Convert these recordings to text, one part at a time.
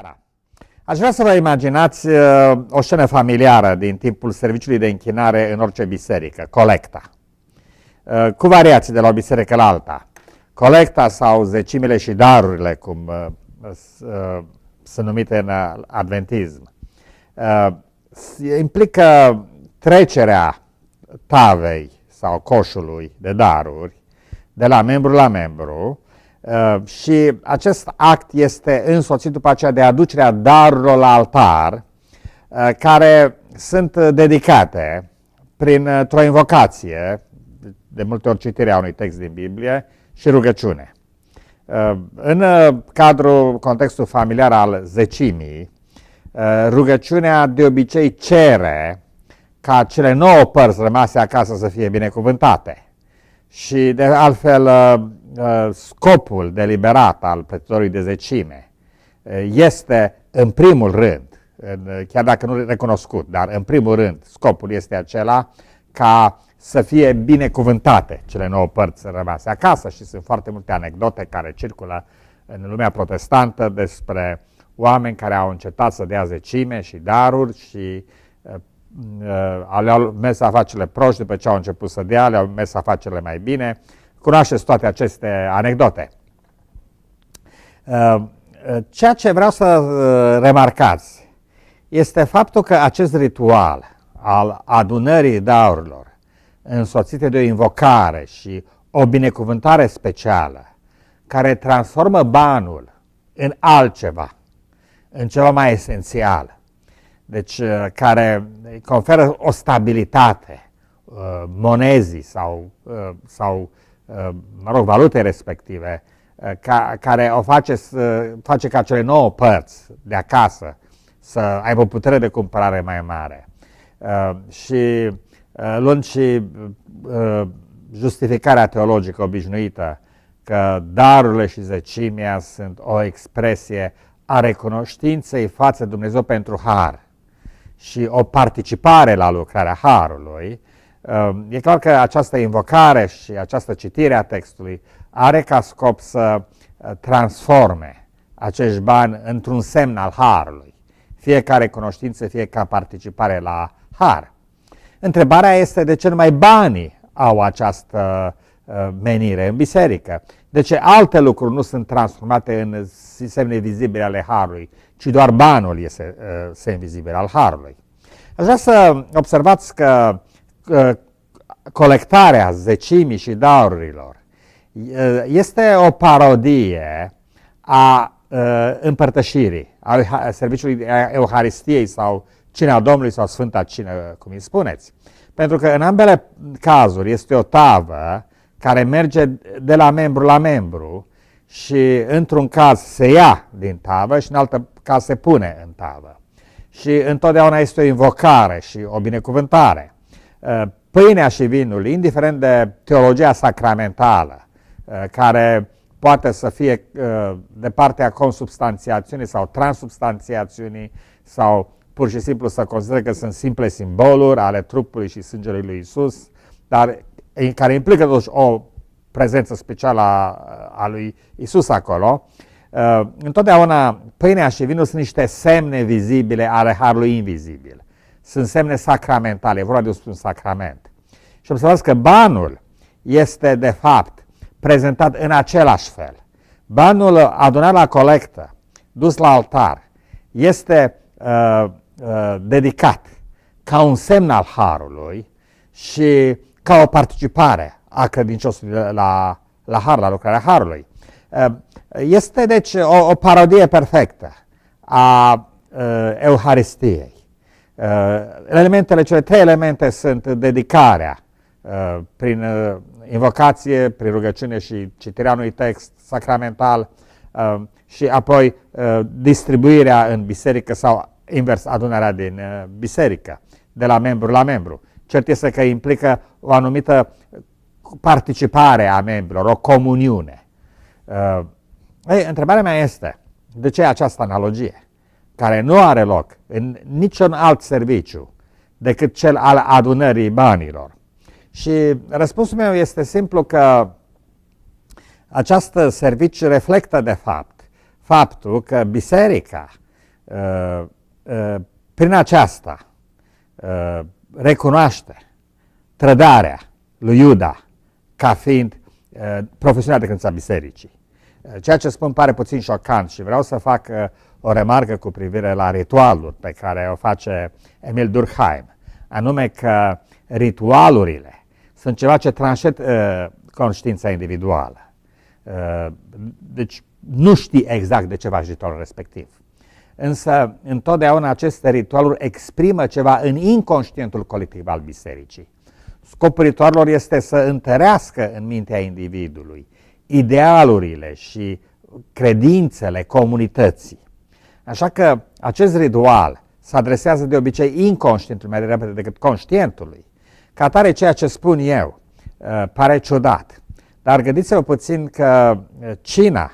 Seara. Aș vrea să vă imaginați uh, o scenă familiară din timpul serviciului de închinare în orice biserică, colecta, uh, cu variații de la o biserică la alta. Colecta sau zecimile și darurile, cum uh, uh sunt numite în adventism, uh, implică trecerea tavei sau coșului de daruri de la membru la membru, Uh, și acest act este însoțit după aceea de aducerea darurilor la altar, uh, care sunt dedicate printr-o uh, invocație, de multe ori citirea unui text din Biblie, și rugăciune. în cadrul contextul familiar al zecimii, rugăciunea de obicei cere ca cele nouă părți rămase acasă să fie binecuvântate. Și de altfel Eh, scopul deliberat al plătitorului de zecime eh, este în primul rând, chiar dacă nu recunoscut, dar în primul rând scopul este acela ca să fie binecuvântate cele nouă părți rămase acasă și sunt foarte multe anecdote care circulă în lumea protestantă despre oameni care au încetat să dea zecime și daruri și uh, le-au mers afacerile proști după ce au început să dea, le-au mers afacerile mai bine Cunoașteți toate aceste anecdote. Uh, uh, ceea ce vreau să uh, remarcați este faptul că acest ritual al adunării daurilor, însoțite de o invocare și o binecuvântare specială, care transformă banul în altceva, în ceva mai esențial, deci care conferă o stabilitate monezii sau, sau Uh, mă rog, valute respective, uh, ca, care o face, să, face ca cele nouă părți de acasă să aibă o putere de cumpărare mai mare. Uh, și luând și justificarea teologică obișnuită că darurile și zecimia sunt o expresie a recunoștinței față de Dumnezeu pentru har și o participare la lucrarea harului, Um, e clar că această invocare și această citire a textului are ca scop să uh, transforme acești bani într-un semn al harului. Fiecare cunoștință, fie ca participare la har. Întrebarea este de ce numai banii au această uh, menire în biserică. De ce alte lucruri nu sunt transformate în semne vizibile ale harului, ci doar banul este uh, semn vizibil al harului. Aș vrea să observați că colectarea zecimii și daurilor este o parodie a împărtășirii, a serviciului Euharistiei sau Cinea Domnului sau Sfânta Cină, cum îi spuneți. Pentru că în ambele cazuri este o tavă care merge de la membru la membru și într-un caz se ia din tavă și în altă caz se pune în tavă. Și întotdeauna este o invocare și o binecuvântare. Eh, pâinea și vinul, indiferent de teologia sacramentală, eh, care poate să fie eh, de partea consubstanțiațiunii sau transubstanțiațiunii sau pur și simplu să consideră că sunt simple simboluri ale trupului și sângelui lui Isus, dar care implică totuși o prezență specială a, a lui Isus acolo. Întotdeauna pâinea și vinul sunt niște semne vizibile ale harului invizibil sunt semne sacramentale, vreau de un sacrament. Și observați că banul este de fapt prezentat în același fel. Banul adunat la colectă, dus la altar, este uh, uh, dedicat ca un semn al harului și ca o participare a credinciosului la, la har, la lucrarea harului. Uh, este deci o, o parodie perfectă a uh, Euharistiei. Eh, elementele, cele trei elemente sunt dedicarea eh, prin eh, invocație, prin rugăciune și citirea unui text sacramental și apoi distribuirea în biserică sau invers adunarea din biserică, de la membru la membru. Cert este că implică o anumită participare a membrilor, o comuniune. Ei, întrebarea mea este, de ce această analogie? care nu are loc în niciun alt serviciu decât cel al adunării banilor. Și răspunsul meu este simplu că această serviciu reflectă de fapt faptul că biserica uh, uh, prin aceasta uh, recunoaște trădarea lui Iuda ca fiind profesional de credința bisericii. Ceea ce spun pare puțin șocant și vreau să fac o remarcă cu privire la ritualul pe care o face Emil Durkheim, anume că ritualurile sunt ceva ce tranșet uh, conștiința individuală. Uh, deci nu știi exact de ce faci ritualul respectiv. Însă, întotdeauna aceste ritualuri exprimă ceva în inconștientul colectiv al bisericii. Scopul ritualurilor este să întărească în mintea individului idealurile și credințele comunității. Așa că acest ritual se adresează de obicei inconștientului mai repede decât conștientului. Ca atare ceea ce spun eu uh, pare ciudat, dar gândiți-vă puțin că uh, cina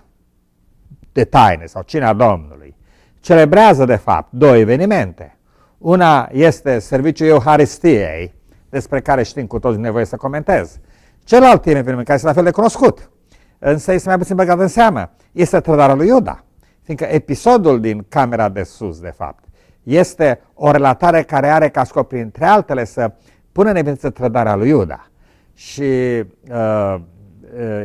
de taine sau cina Domnului celebrează de fapt două evenimente. Una este serviciul Euharistiei, despre care știm cu toți nevoie să comentez. Celălalt eveniment care este la fel de cunoscut, însă este mai puțin băgat în seamă, este trădarea lui Iuda. Fiindcă episodul din Camera de Sus, de fapt, este o relatare care are ca scop, printre altele, să pună în evidență trădarea lui Iuda și uh, uh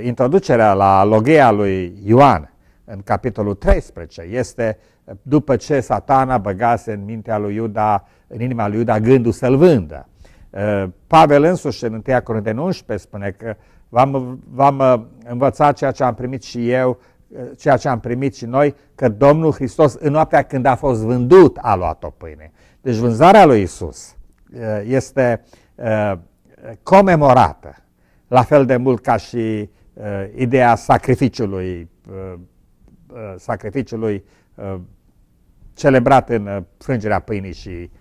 introducerea la logia lui Ioan în capitolul 13 este după ce satana băgase în mintea lui Iuda, în inima lui Iuda, gândul să-l vândă. Uh, Pavel însuși în 1 Corinteni 11 spune că v-am, uh, învățat ceea ce am primit și eu Eh, ceea ce am primit și noi, că Domnul Hristos în noaptea când a fost vândut a luat o pâine. Deci vânzarea lui Isus eh, este eh, comemorată, la fel de mult ca și ideea sacrificiului, sacrificiului celebrat în frângerea pâinii și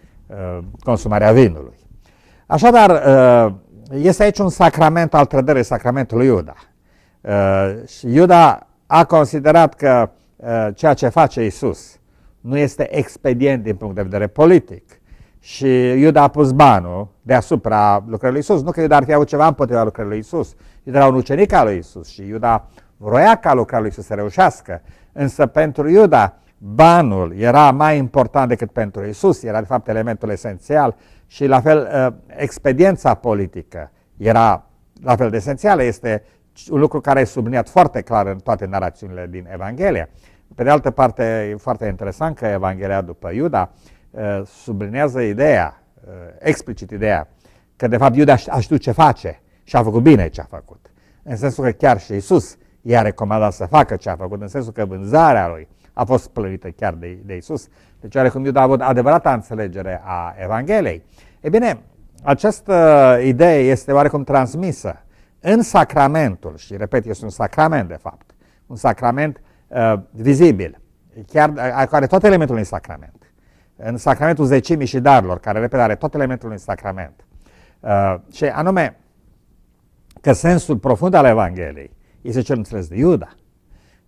consumarea vinului. Așadar, este aici un sacrament al trădării, sacramentul Iuda. Și Iuda a considerat că uh, ceea ce face Isus nu este expedient din punct de vedere politic și Iuda a pus banul deasupra lucrării lui Isus. Nu că Iuda ar fi avut ceva împotriva lucrării lui Isus. Iuda era un ucenic al lui Isus și Iuda vroia ca lucrarea lui Isus să reușească. Însă pentru Iuda banul era mai important decât pentru Isus, era de fapt elementul esențial și la fel uh, expediența politică era la fel de esențială, este un lucru care e subliniat foarte clar în toate narațiunile din Evanghelie. Pe de altă parte, e foarte interesant că Evanghelia după Iuda uh, sublinează ideea, uh, explicit ideea, că de fapt Iuda a știut ce face și a făcut bine ce a făcut. În sensul că chiar și Isus i-a recomandat să facă ce a făcut, în sensul că vânzarea lui a fost plăvită chiar de, de Isus. Deci are cum Iuda a avut adevărata înțelegere a Evangheliei. E bine, această uh, idee este oarecum transmisă în sacramentul, și repet, este un sacrament de fapt, un sacrament uh, vizibil, chiar uh, are toate elementele unui sacrament. În sacramentul zecimii și darurilor, care, repet, are toate elementele unui sacrament. Uh, și anume că sensul profund al Evangheliei este cel înțeles de Iuda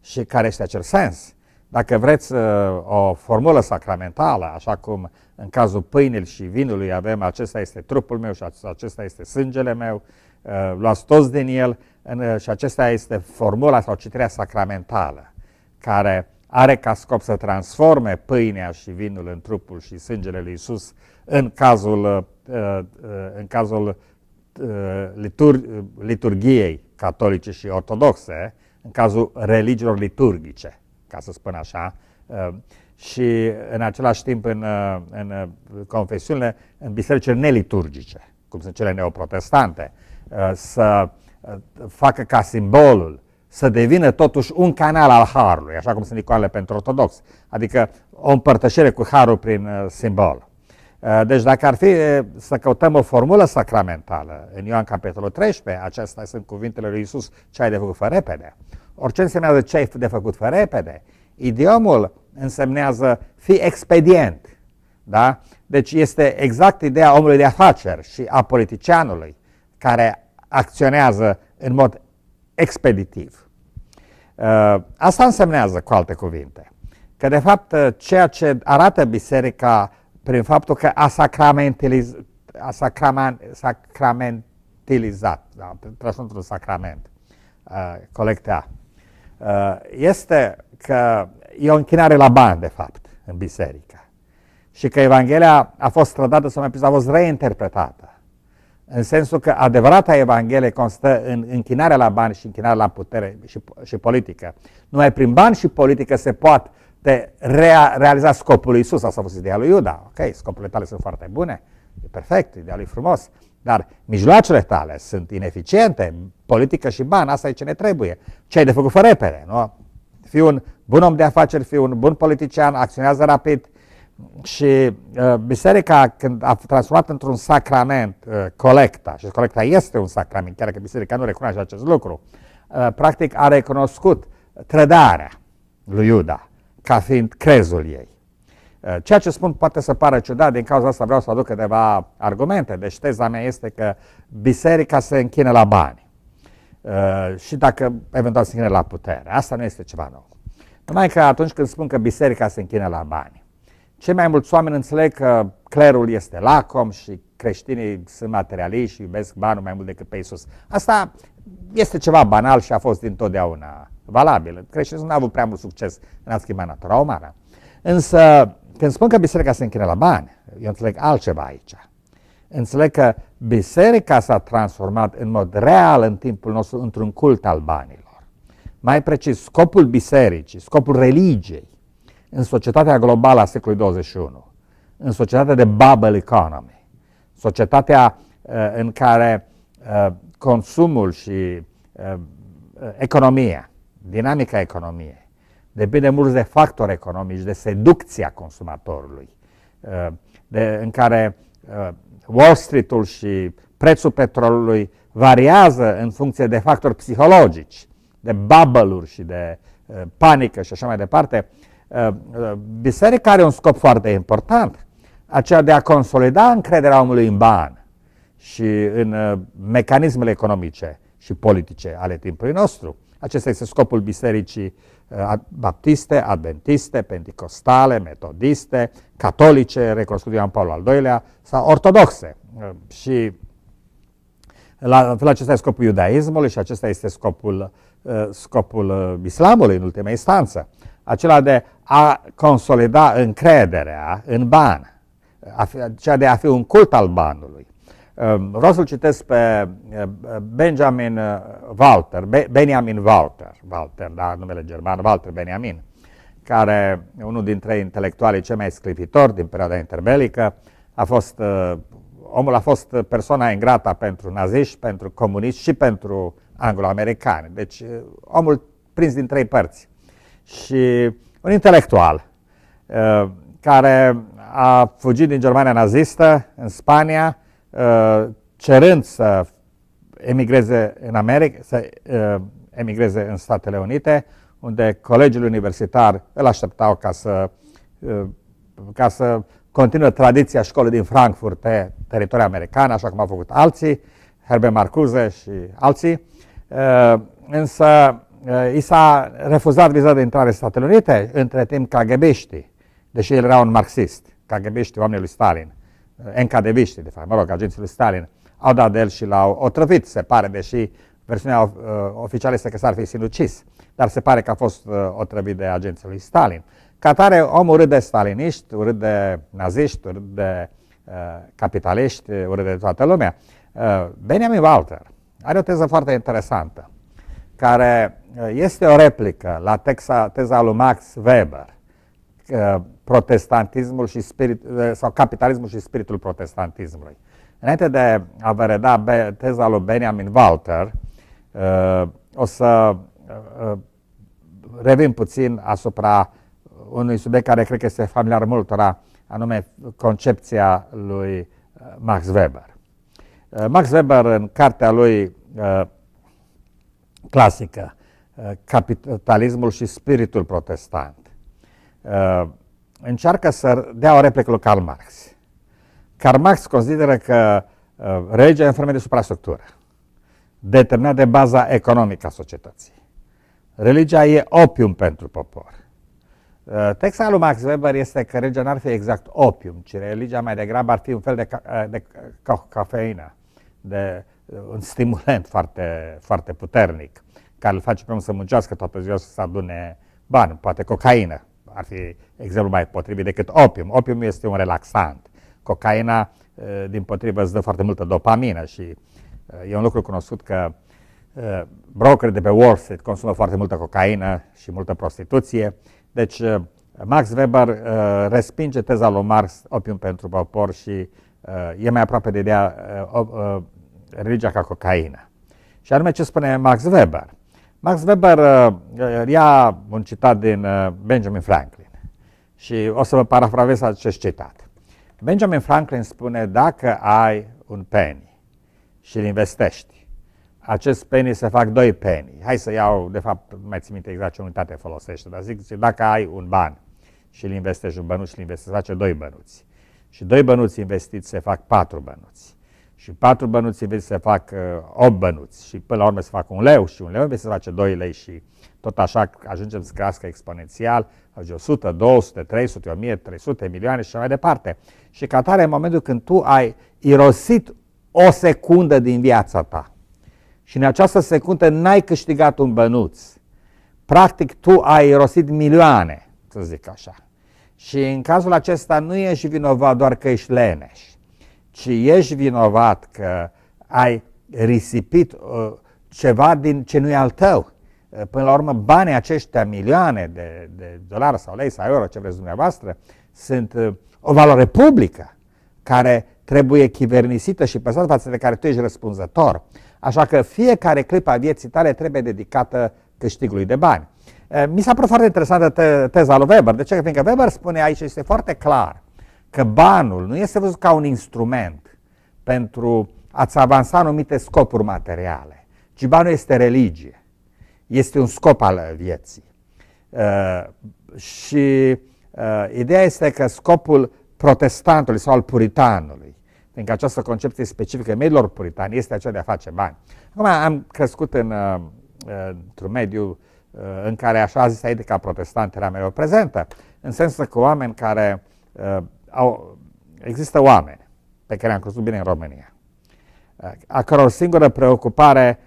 și care este acel sens. Dacă vreți uh, o formulă sacramentală, așa cum în cazul pâinii și vinului avem acesta este trupul meu și acesta este sângele meu, uh, luați toți din el uh, și acesta este formula sau citirea sacramentală care are ca scop să transforme pâinea și vinul în trupul și sângele lui Isus în cazul, uh, în cazul litur, liturgiei catolice și ortodoxe, în cazul religiilor liturgice, ca să spun așa și în același timp în, uh, în uh, confesiunile, în bisericile neliturgice, cum sunt cele neoprotestante, uh, să facă ca simbolul să devină totuși un canal al Harului, așa cum sunt icoanele pentru ortodox, adică o împărtășire cu Harul prin simbol. Deci dacă ar fi să căutăm o formulă sacramentală în Ioan capitolul 13, acestea sunt cuvintele lui Isus, ce ai de făcut fără repede. Orice înseamnă ce ai de făcut fără repede, idiomul însemnează fi expedient. Da? Deci este exact ideea omului de afaceri și a politicianului care acționează în mod expeditiv. Uh, asta însemnează, cu alte cuvinte, că de fapt uh, ceea ce arată biserica prin faptul că a, sacramentiliz, a sacraman, sacramentilizat, da, într-un sacrament, uh, colectea, uh, este că e o închinare la bani, de fapt, în biserică. Și că Evanghelia a fost strădată, sau mai precis, a fost reinterpretată. În sensul că adevărata Evanghelie constă în închinarea la bani și închinarea la putere și, și politică. Numai prin bani și politică se poate rea, realiza scopul lui Isus. Asta a fost ideea lui Iuda. Ok, scopurile tale sunt foarte bune, e perfect, ideea lui frumos. Dar mijloacele tale sunt ineficiente, politică și bani, asta e ce ne trebuie. Ce ai de făcut fără repede, nu? fii un bun om de afaceri, fii un bun politician, acționează rapid. Și uh, biserica, când a transformat într-un sacrament uh, colecta, și colecta este un sacrament, chiar că biserica nu recunoaște acest lucru, uh, practic a recunoscut trădarea lui Iuda ca fiind crezul ei. Uh, ceea ce spun poate să pară ciudat, din cauza asta vreau să aduc câteva argumente. Deci teza mea este că biserica se închine la bani. Uh, și dacă eventual se închină la putere. Asta nu este ceva nou. Numai că atunci când spun că biserica se închină la bani, cei mai mulți oameni înțeleg că clerul este lacom și creștinii sunt materialiști și iubesc banul mai mult decât pe Iisus. Asta este ceva banal și a fost dintotdeauna valabil. Creștinii nu au avut prea mult succes în a schimba natura umană. Însă, când spun că biserica se închină la bani, eu înțeleg altceva aici. Înțeleg că biserica s-a transformat în mod real în timpul nostru într-un cult al banilor. Mai precis, scopul bisericii, scopul religiei în societatea globală a secolului 21, în societatea de bubble economy, societatea uh, în care uh, consumul și uh, economia, dinamica economiei, depinde mult de factori economici, de seducția consumatorului, de, în care Wall Street-ul și prețul petrolului variază în funcție de factori psihologici, de bubble și de uh, panică și așa mai departe, uh, uh, biserica are un scop foarte important, aceea de a consolida încrederea omului în bani și în uh, mecanismele economice și politice ale timpului nostru. Acesta este scopul bisericii baptiste, adventiste, pentecostale, metodiste, catolice, recunoscute Ioan Paul al II-lea, sau ortodoxe. Și la fel acesta este scopul iudaismului și acesta este scopul, uh, scopul uh, islamului în ultima instanță. Acela de a consolida încrederea în ban, aceea de a fi un cult al banului. Um, vreau să-l citesc pe uh, Benjamin Walter, Benjamin Walter, Walter, da, numele german, Walter Benjamin, care e unul dintre intelectualii cei mai sclipitori din perioada interbelică, a fost, uh, omul a fost persoana ingrata pentru naziști, pentru comuniști și pentru anglo-americani. Deci uh, omul prins din trei părți. Și un intelectual uh, care a fugit din Germania nazistă în Spania, cerând să emigreze în America, să emigreze în Statele Unite, unde colegiul universitar îl așteptau ca să, ca să continuă tradiția școlii din Frankfurt pe teritoriul american, așa cum au făcut alții, Herbert Marcuse și alții, însă i s-a refuzat viza de intrare în Statele Unite, între timp KGB-știi, deși el era un marxist, KGB-știi oamenii lui Stalin, nkdb de fapt, mă rog, agenții lui Stalin, au dat de el și l-au otrăvit, se pare, deși versiunea uh, oficială este că s-ar fi sinucis dar se pare că a fost uh, otrăvit de agenții lui Stalin. Ca tare, omul urât de staliniști, urât de naziști, urât de uh, capitaliști, urât de toată lumea. Uh, Benjamin Walter are o teză foarte interesantă, care uh, este o replică la texa, teza lui Max Weber, uh, protestantismul și spirit, uh, sau capitalismul și spiritul protestantismului. Înainte de a vă reda teza lui Benjamin Walter, o să Uh, revin puțin asupra unui subiect care cred că este familiar multora, anume concepția lui uh, Max Weber. Uh, Max Weber, în cartea lui clasică, Capitalismul și spiritul protestant, încearcă să dea o replică lui Karl Marx. Karl Marx consideră că religia e în formă de suprastructură, determinată de baza economică a societății. Religia e opium pentru popor. Uh, textul lui Max Weber este că religia n-ar fi exact opium, ci religia mai degrabă ar fi un fel de, ca, uh, de ca, cafeină, de uh, un stimulant foarte, foarte puternic, care îl face pe om să muncească toată ziua să adune bani, poate cocaină ar fi exemplu mai potrivit decât opium. Opium este un relaxant. Cocaina, din potrivă, îți dă foarte multă dopamină și e un lucru cunoscut că Uh, brokeri de pe Wall Street consumă foarte multă cocaină și multă prostituție. Deci uh, Max Weber uh, respinge teza lui Marx, opium pentru popor și e mai aproape de ideea religia ca cocaină. Și anume ce spune Max Weber. Max Weber ia un citat din Benjamin Franklin și o să vă parafravez acest citat. Benjamin Franklin spune, dacă ai un penny și îl investești, acest penny se fac doi penny. Hai să iau, de fapt, mai țin minte exact ce unitate folosește, dar zic, dacă ai un ban și îl investești un bănuț și îl investești, face doi bănuți. Și doi bănuți investiți se fac patru bănuți. Și patru bănuți investiți se fac uh, opt bănuți. Și până la urmă se fac un leu și un leu investiți se face doi lei și tot așa ajungem să crească exponențial, ajunge 100, 200, 300, 1000, 300 milioane și așa mai departe. Și ca tare, în momentul când tu ai irosit o secundă din viața ta, și în această secundă n-ai câștigat un bănuț. Practic tu ai rosit milioane, să zic așa. Și în cazul acesta nu ești vinovat doar că ești leneș, ci ești vinovat că ai risipit uh, ceva din ce nu e al tău. Uh, până la urmă, banii aceștia, milioane de, de dolari sau lei sau euro, ce vreți dumneavoastră, sunt uh, o valoare publică care trebuie chivernisită și păstrată față de care tu ești răspunzător. Așa că fiecare clipă a vieții tale trebuie dedicată câștigului de bani. Eh, mi s-a părut foarte interesantă te teza lui Weber. De ce? Fiindcă Weber spune aici, este foarte clar, că banul nu este văzut ca un instrument pentru a-ți avansa anumite scopuri materiale, ci banul este religie. Este un scop al vieții. Eh, și eh, ideea este că scopul protestantului sau al puritanului, fiindcă această concepție specifică mediilor puritani este aceea de a face bani. Acum am crescut în, uh, într-un mediu uh, în care așa zis adică protestant era mereu prezentă, în sensul că oameni care uh, au, există oameni pe care am crescut bine în România, a căror singură preocupare,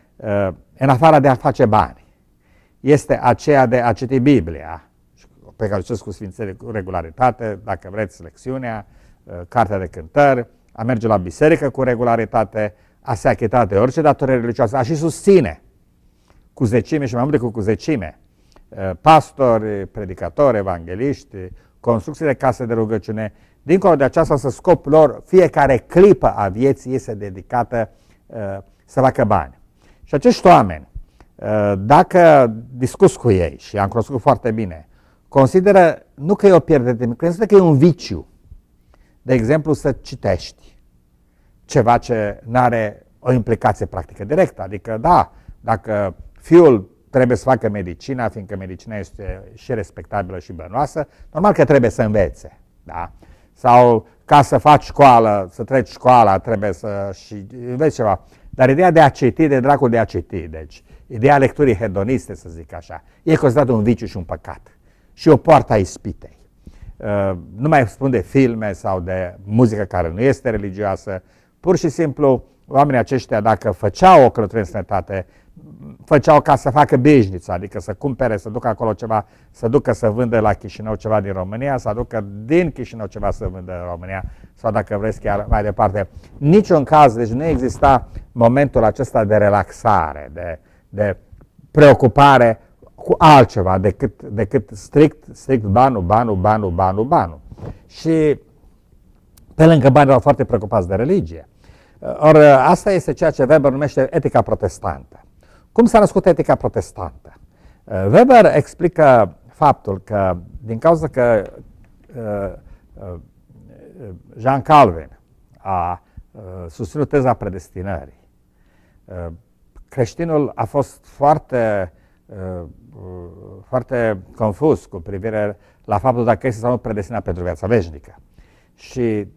în afară de a face bani, este aceea de a citi Biblia, pe care o cu sfințe cu regularitate, dacă vreți, lecțiunea, cartea de cântări, a merge la biserică cu regularitate, a se achita de orice datorie religioasă, a și susține cu zecime și mai mult decât cu zecime uh, pastori, predicatori, evangeliști, construcții de case de rugăciune. Dincolo de aceasta, să scop lor, fiecare clipă a vieții este dedicată uh, să facă bani. Și acești oameni, uh, dacă discuți cu ei, și am cunoscut foarte bine, consideră nu că e o pierdere de timp, consideră că e un viciu de exemplu, să citești ceva ce nu are o implicație practică directă. Adică, da, dacă fiul trebuie să facă medicina, fiindcă medicina este și respectabilă și bănoasă, normal că trebuie să învețe. Da? Sau ca să faci școală, să treci școala, trebuie să și înveți ceva. Dar ideea de a citi, de dracul de a citi, deci, ideea lecturii hedoniste, să zic așa, e considerat un viciu și un păcat. Și o poartă a ispitei. Uh, nu mai spun de filme sau de muzică care nu este religioasă, pur și simplu oamenii aceștia dacă făceau o călătorie în sănătate, făceau ca să facă beșniță, adică să cumpere, să ducă acolo ceva, să ducă să vândă la Chișinău ceva din România, să aducă din Chișinău ceva să vândă în România sau dacă vreți chiar mai departe. Niciun caz, deci nu exista momentul acesta de relaxare, de, de preocupare cu altceva decât, decât strict, strict banul, banul, banul, banul, banul. Și pe lângă bani erau foarte preocupați de religie. Or, ă, asta este ceea ce Weber numește etica protestantă. Cum s-a născut etica protestantă? Ă, Weber explică faptul că, din cauza că ă, Jean Calvin a susținut teza predestinării, creștinul a fost foarte Uh, foarte confuz cu privire la faptul dacă este sau nu predestinat pentru viața veșnică. Și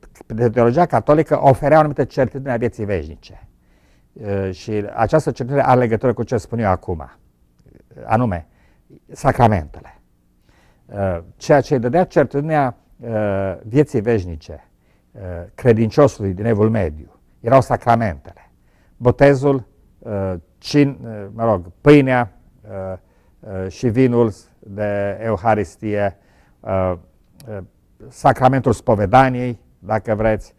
teologia catolică oferea o anumită certitudine a vieții veșnice. Uh, și această certitudine are legătură cu ce spun eu acum, uh, anume sacramentele. Ceea ce îi dădea certitudinea vieții veșnice credinciosului din Evul Mediu erau sacramentele. Botezul, cin, mă rog, pâinea, Uh, și vinul de Euharistie, uh, uh, sacramentul spovedaniei, dacă vreți,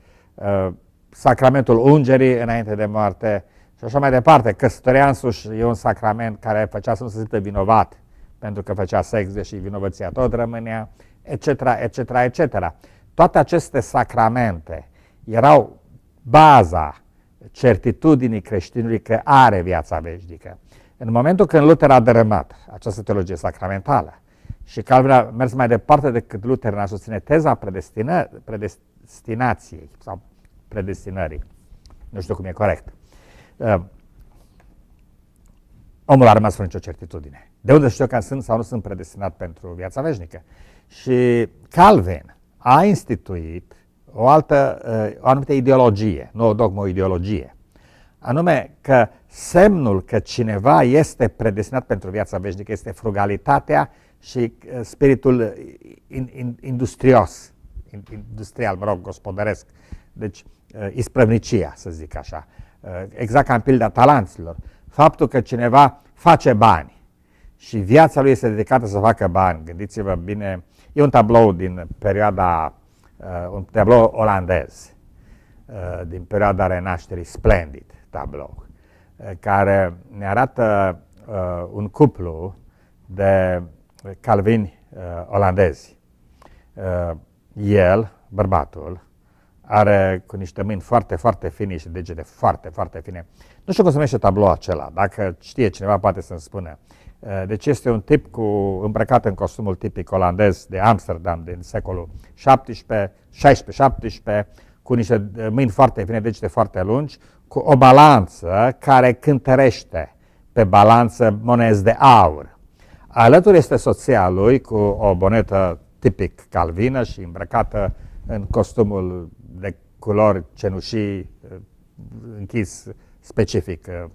sacramentul ungerii înainte de moarte și așa mai departe. Căsătoria însuși e un sacrament care făcea să nu se simtă vinovat pentru că făcea sex, deși vinovăția tot rămânea, etc., etc., etc. Toate aceste sacramente erau baza certitudinii creștinului că are viața veșnică. În momentul când Luther a dărâmat această teologie sacramentală și Calvin a mers mai departe decât Luther în a susține teza predestină, predestinației sau predestinării, nu știu cum e corect, uh, omul a rămas fără nicio certitudine. De unde știu că sunt sau nu sunt predestinat pentru viața veșnică? Și Calvin a instituit o altă, uh, o anumită ideologie, nu o dogmă, o ideologie, anume că semnul că cineva este predestinat pentru viața veșnică este frugalitatea și uh, spiritul uh, in, in, industrios, industrial, mă rog, gospodăresc, deci uh, isprăvnicia, să zic așa, exact ca în pilda talanților. Faptul că cineva face bani, și viața lui este dedicată să facă bani. Gândiți-vă bine, e un tablou din perioada, un tablou olandez, din perioada renașterii, splendid, tablou, eh, care ne arată uh, un cuplu de calvini uh, olandezi. Uh, el, bărbatul, are cu niște mâini foarte, foarte fine și degete foarte, foarte fine. Nu știu cum se numește tablou acela, dacă știe cineva poate să-mi spună. Deci este un tip cu, îmbrăcat în costumul tipic olandez de Amsterdam din secolul 17, 16-17, cu niște mâini foarte fine, degete foarte lungi, cu o balanță care cântărește pe balanță monezi de aur. Alături este soția lui cu o bonetă tipic calvină și îmbrăcată în costumul de culori cenușii eh, închis specific eh,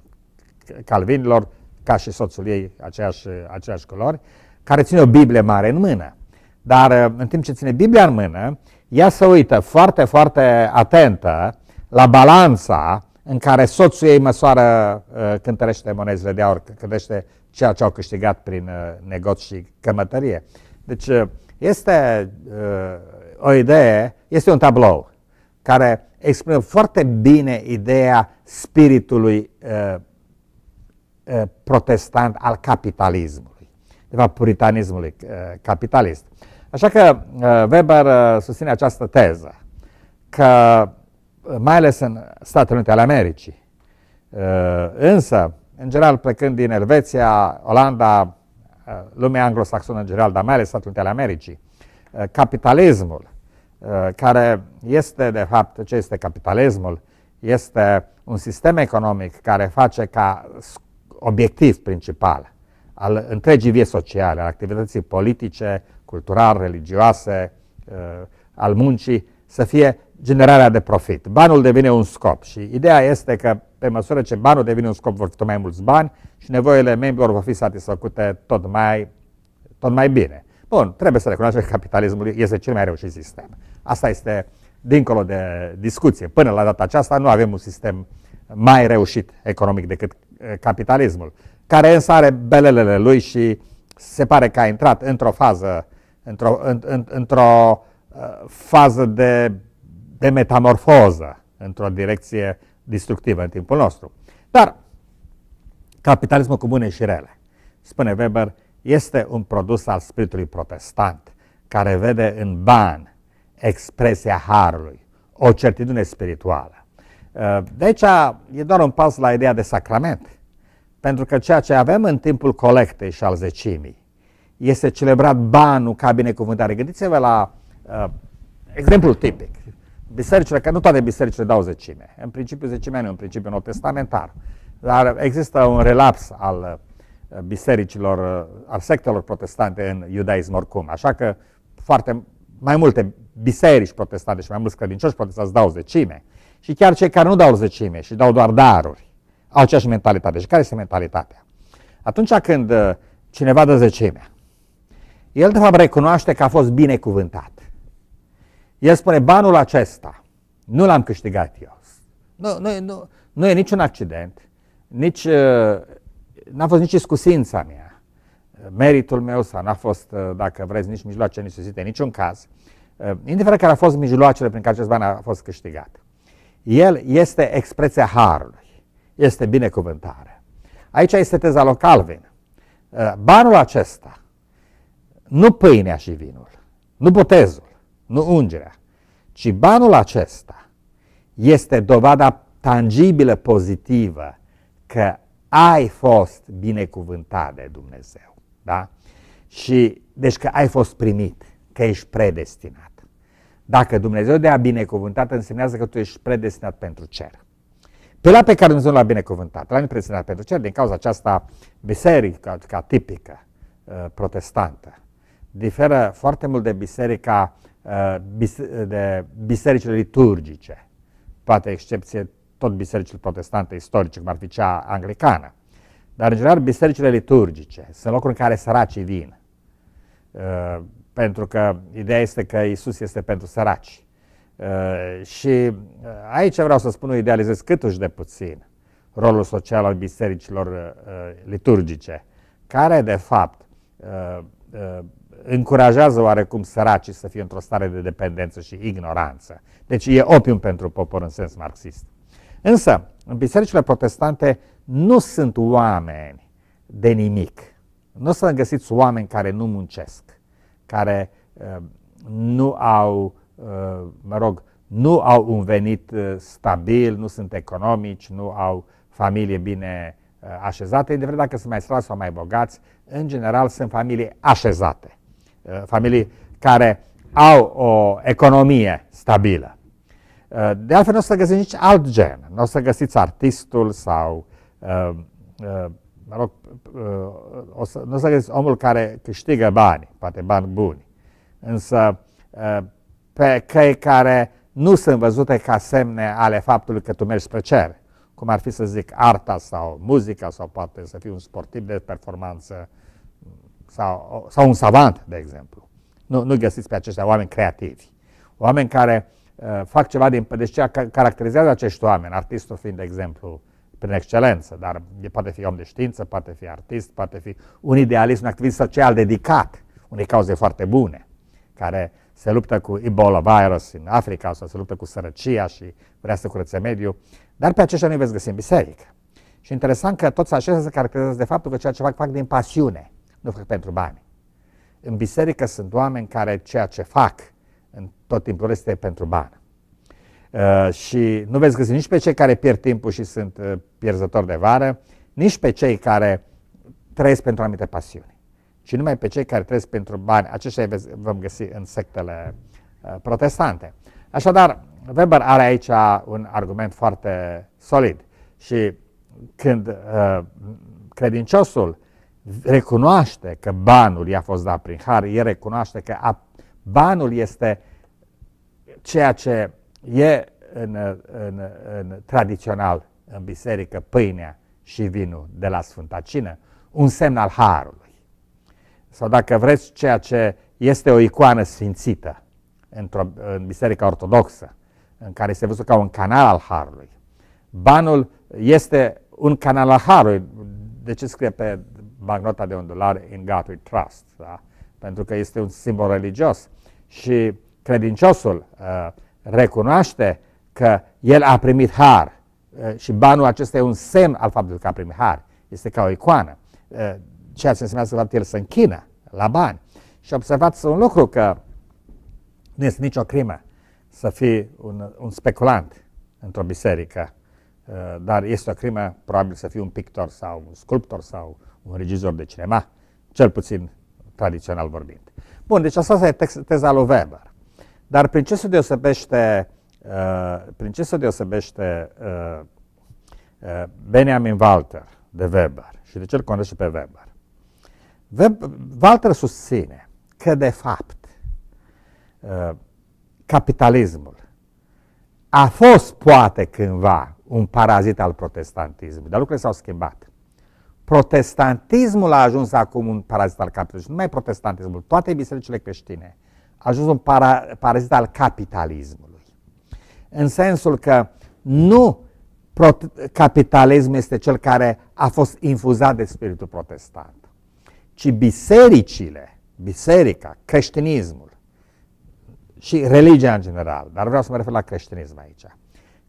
calvinilor, ca și soțul ei, aceeași, aceeași culori, care ține o Biblie mare în mână. Dar eh, în timp ce ține Biblia în mână, ea se uită foarte, foarte atentă la balanța în care soțul ei măsoară, uh, cântărește monezele de aur, cântărește ceea ce au câștigat prin uh, negoț și cămătărie. Deci uh, este o idee, este un tablou care exprimă foarte bine ideea spiritului protestant al capitalismului, de fapt puritanismului capitalist. Așa că Weber susține această teză că mai ales în Statele Unite ale Americii. Uh, însă, în general, plecând din Elveția, Olanda, uh, lumea anglosaxonă în general, dar mai ales Statele Unite ale Americii, uh, capitalismul, care este, de fapt, ce este capitalismul? Este un sistem economic care face ca obiectiv principal al întregii vieți sociale, al activității politice, culturale, religioase, al muncii, să fie generarea de profit. Banul devine un scop și ideea este că pe măsură ce banul devine un scop vor fi tot mai mulți bani și nevoile membrilor vor fi satisfăcute tot mai, tot mai bine. Bun, trebuie să recunoaștem că capitalismul este cel mai reușit sistem. Asta este dincolo de discuție. Până la data aceasta nu avem un sistem mai reușit economic decât eh, capitalismul, care însă are belelele lui și se pare că a intrat într-o fază, într-o, într-o eh, fază de de metamorfoză într-o direcție distructivă în timpul nostru. Dar capitalismul cu bune și rele, spune Weber, este un produs al spiritului protestant care vede în bani expresia harului, o certitudine spirituală. De aici e doar un pas la ideea de sacrament, pentru că ceea ce avem în timpul colectei și al zecimii este celebrat banul ca binecuvântare. Gândiți-vă la uh, exemplul tipic bisericile, că nu toate bisericile dau zecime. În principiu zecimea nu e un principiu nou testamentar. Dar există un relaps al uh, bisericilor, uh, al sectelor protestante în iudaism oricum. Așa că foarte mai multe biserici protestante și mai mulți credincioși protestanți dau zecime. Și chiar cei care nu dau zecime și dau doar daruri, au aceeași mentalitate. Și care este mentalitatea? Atunci când uh, cineva dă zecimea, el de fapt recunoaște că a fost binecuvântat. El spune, banul acesta nu l-am câștigat eu. Nu, nu, nu, nu e niciun accident, nici, uh, n-a fost nici scusința mea, meritul meu sau n-a fost, uh, dacă vreți, nici mijloace nisusite, niciun caz, uh, indiferent care a fost mijloacele prin care acest ban a fost câștigat. El este expresia harului, este binecuvântare. Aici este teza lui Calvin. Banul acesta, nu pâinea și vinul, nu botezul, nu ungerea, ci banul acesta este dovada tangibilă, pozitivă, că ai fost binecuvântat de Dumnezeu. Da? Și, deci că ai fost primit, că ești predestinat. Dacă Dumnezeu de-a binecuvântat, înseamnă că tu ești predestinat pentru cer. Pe la pe care Dumnezeu l-a binecuvântat, l-a predestinat pentru cer din cauza aceasta biserică, ca tipică, uh, protestantă. Diferă foarte mult de biserica Uh, de bisericile liturgice, poate excepție tot bisericile protestante istorice, cum ar fi cea anglicană. Dar, în general, bisericile liturgice sunt locuri în care săracii vin. Uh, pentru că ideea este că Isus este pentru săraci. Uh, și aici vreau să spun, idealizez câtuși de puțin rolul social al bisericilor liturgice, care, de fapt, încurajează oarecum săracii să fie într-o stare de dependență și ignoranță. Deci e opium pentru popor în sens marxist. Însă, în bisericile protestante nu sunt oameni de nimic. Nu o să găsiți oameni care nu muncesc, care uh, nu au, uh, mă rog, nu au un venit uh, stabil, nu sunt economici, nu au familie bine uh, așezate, indiferent dacă sunt mai slabi sau mai bogați, în general sunt familii așezate. Uh, familii care au o economie stabilă. Uh, de altfel, nu o să găsiți nici alt gen. Nu o să găsiți artistul sau uh, mă rog, o să, nu o să găsiți omul care câștigă bani, poate bani buni, însă pe căi care nu sunt văzute ca semne ale faptului că tu mergi spre cer, cum ar fi să zic arta sau muzica sau poate să fii un sportiv de performanță sau, sau un savant, de exemplu. Nu, nu găsiți pe aceștia oameni creativi. Oameni care uh, fac ceva din... Deci ce caracterizează acești oameni, artistul fiind, de exemplu, prin excelență, dar poate fi om de știință, poate fi artist, poate fi un idealist, un activist social dedicat unei cauze foarte bune, care se luptă cu Ebola virus în Africa sau se luptă cu sărăcia și vrea să curățe mediul, dar pe aceștia nu îi veți găsi în biserică. Și interesant că toți aceștia se caracterizează de faptul că ceea ce fac, fac din pasiune nu fac pentru bani. În biserică sunt oameni care ceea ce fac în tot timpul este pentru bani. Uh, și nu veți găsi nici pe cei care pierd timpul și sunt uh, pierzători de vară, nici pe cei care trăiesc pentru anumite pasiuni, ci numai pe cei care trăiesc pentru bani. Aceștia veți, vom găsi în sectele uh, protestante. Așadar, Weber are aici un argument foarte solid și când uh, credinciosul recunoaște că banul i-a fost dat prin har, el recunoaște că a, banul este ceea ce e în, în, în tradițional în biserică, pâinea și vinul de la Sfânta Cină, un semn al harului. Sau dacă vreți, ceea ce este o icoană sfințită în biserica ortodoxă, în care se văzut ca un canal al harului. Banul este un canal al harului. De ce scrie pe bagnota de un dolar în we Trust, da? pentru că este un simbol religios și credinciosul uh, recunoaște că el a primit har uh, și banul acesta e un semn al faptului că a primit har, este ca o icoană, uh, ceea ce înseamnă că el se închină la bani. Și observați un lucru că nu este nicio crimă să fii un, un speculant într-o biserică, uh, dar este o crimă probabil să fii un pictor sau un sculptor sau un regizor de cinema, cel puțin tradițional vorbind. Bun, deci asta e teza lui Weber. Dar prin ce se deosebește, uh, prin ce se deosebește uh, uh, Benjamin Walter de Weber și de ce îl conduce pe Weber? Weber? Walter susține că, de fapt, uh, capitalismul a fost poate cândva un parazit al protestantismului, dar lucrurile s-au schimbat protestantismul a ajuns acum un parazit al capitalismului. Nu mai protestantismul, toate bisericile creștine. A ajuns un para, parazit al capitalismului. În sensul că nu capitalismul este cel care a fost infuzat de spiritul protestant, ci bisericile, biserica, creștinismul și religia în general, dar vreau să mă refer la creștinism aici.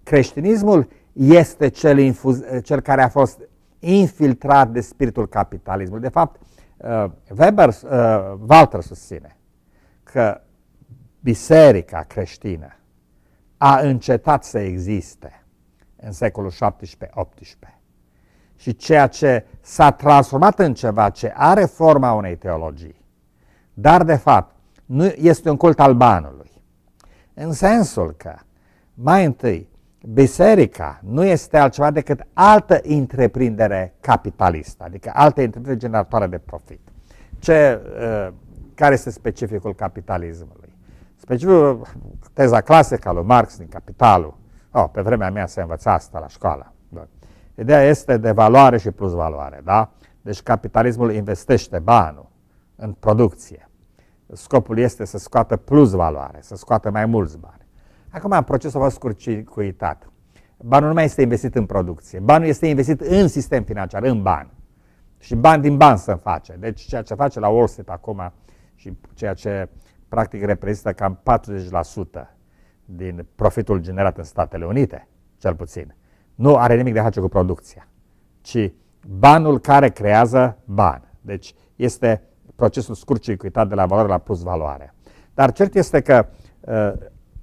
Creștinismul este cel, infuz, cel care a fost infiltrat de spiritul capitalismului. De fapt, uh, Weber, uh, Walter susține că biserica creștină a încetat să existe în secolul 17-18 și ceea ce s-a transformat în ceva ce are forma unei teologii, dar de fapt nu este un cult al banului. În sensul că mai întâi biserica nu este altceva decât altă întreprindere capitalistă, adică altă întreprindere generatoare de profit. Ce, uh, care este specificul capitalismului? Specificul, teza clasică a lui Marx din Capitalul. Oh, pe vremea mea se învăța asta la școală. Ideea este de valoare și plus valoare, da? Deci capitalismul investește banul în producție. Scopul este să scoată plus valoare, să scoată mai mulți bani. Acum procesul va scurcicuitat. Banul nu mai este investit în producție. Banul este investit în sistem financiar, în bani. Și bani din bani se face. Deci ceea ce face la Wall Street acum și ceea ce practic reprezintă cam 40% din profitul generat în Statele Unite, cel puțin, nu are nimic de a face cu producția, ci banul care creează bani. Deci este procesul scurcicuitat de la valoare la plus valoare. Dar cert este că uh,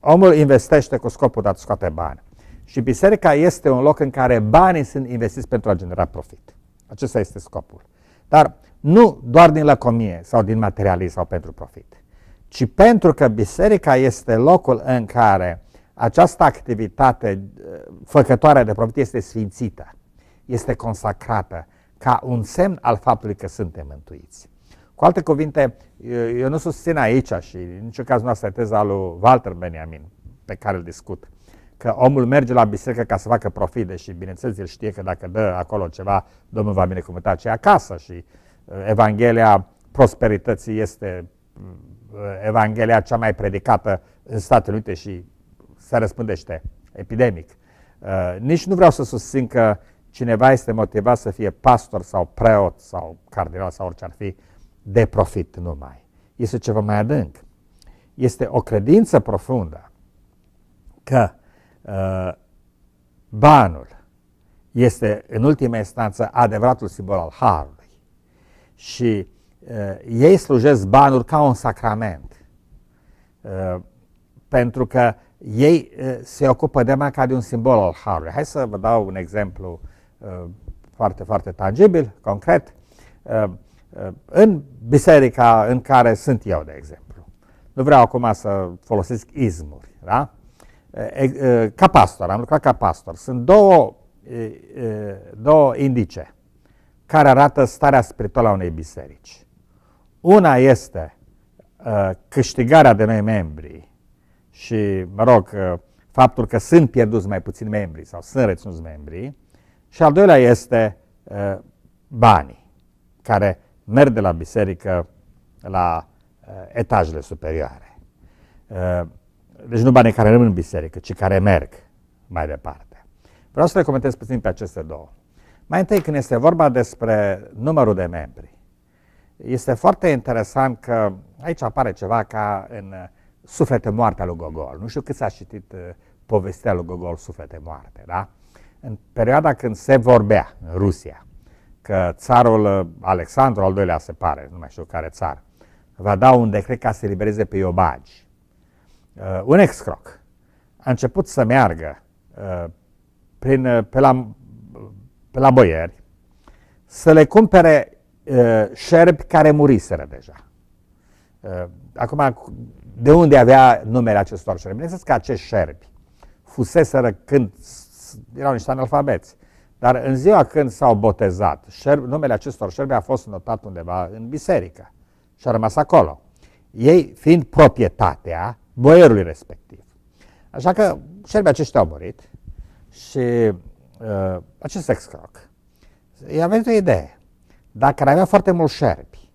Omul investește cu scopul de a scoate bani. Și biserica este un loc în care banii sunt investiți pentru a genera profit. Acesta este scopul. Dar nu doar din lăcomie sau din materialism sau pentru profit, ci pentru că biserica este locul în care această activitate uh, făcătoare de profit este sfințită, este consacrată ca un semn al faptului că suntem mântuiți. Cu alte cuvinte, eu nu susțin aici și în niciun caz nu asta e teza lui Walter Benjamin pe care îl discut, că omul merge la biserică ca să facă profit, și bineînțeles el știe că dacă dă acolo ceva, Domnul va binecuvânta cei acasă și uh, Evanghelia prosperității este uh, Evanghelia cea mai predicată în Statele Unite și se răspândește epidemic. Uh, nici nu vreau să susțin că cineva este motivat să fie pastor sau preot sau cardinal sau orice ar fi, de profit numai. Este ceva mai adânc. Este o credință profundă că uh, banul este în ultima instanță adevăratul simbol al harului și uh, ei slujesc banul ca un sacrament uh, pentru că ei uh, se ocupă de mai ca de un simbol al harului. Hai să vă dau un exemplu uh, foarte, foarte tangibil, concret. Uh, în biserica în care sunt eu, de exemplu. Nu vreau acum să folosesc izmuri, da? Ca pastor, am lucrat ca pastor. Sunt două, două indice care arată starea spirituală a unei biserici. Una este câștigarea de noi membri și, mă rog, faptul că sunt pierduți mai puțini membri sau sunt reținuți membri. Și al doilea este banii, care merg de la biserică la uh, etajele superioare. Uh, deci nu banii care rămân în biserică, ci care merg mai departe. Vreau să le comentez puțin pe aceste două. Mai întâi, când este vorba despre numărul de membri, este foarte interesant că aici apare ceva ca în eh, Suflete moarte lui Gogol. Nu știu cât s-a citit povestea lui Gogol, Suflete moarte, da? În perioada când se vorbea în Rusia că țarul ă, Alexandru al doilea se pare, nu mai știu care țar, va da un decret ca să libereze pe Iobagi. Uh, ă, un excroc a început să meargă uh, prin, pe, la, pe la boieri să le cumpere uh, șerpi care muriseră deja. Uh, acum, de unde avea numele acestor șerpi? Bineînțeles că acești șerpi fuseseră când erau niște analfabeți. Uh, dar în ziua când s-au botezat, șerb, numele acestor șerbi a fost notat undeva în biserică și a rămas acolo. Ei fiind proprietatea boierului respectiv. Așa că șerbii aceștia au murit și uh, acest excroc i-a venit o idee. Dacă ar avea foarte mulți șerbi